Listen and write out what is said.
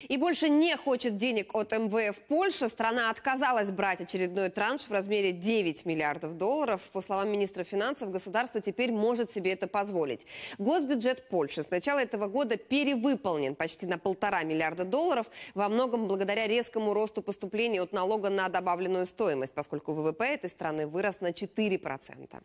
И больше не хочет денег от МВФ Польша. Страна отказалась брать очередной транш в размере 9 миллиардов долларов. По словам министра финансов, государство теперь может себе это позволить. Госбюджет Польши с начала этого года перевыполнен почти на полтора миллиарда долларов, во многом благодаря резкому росту поступлений от налога на добавленную стоимость, поскольку ВВП этой страны вырос на 4%.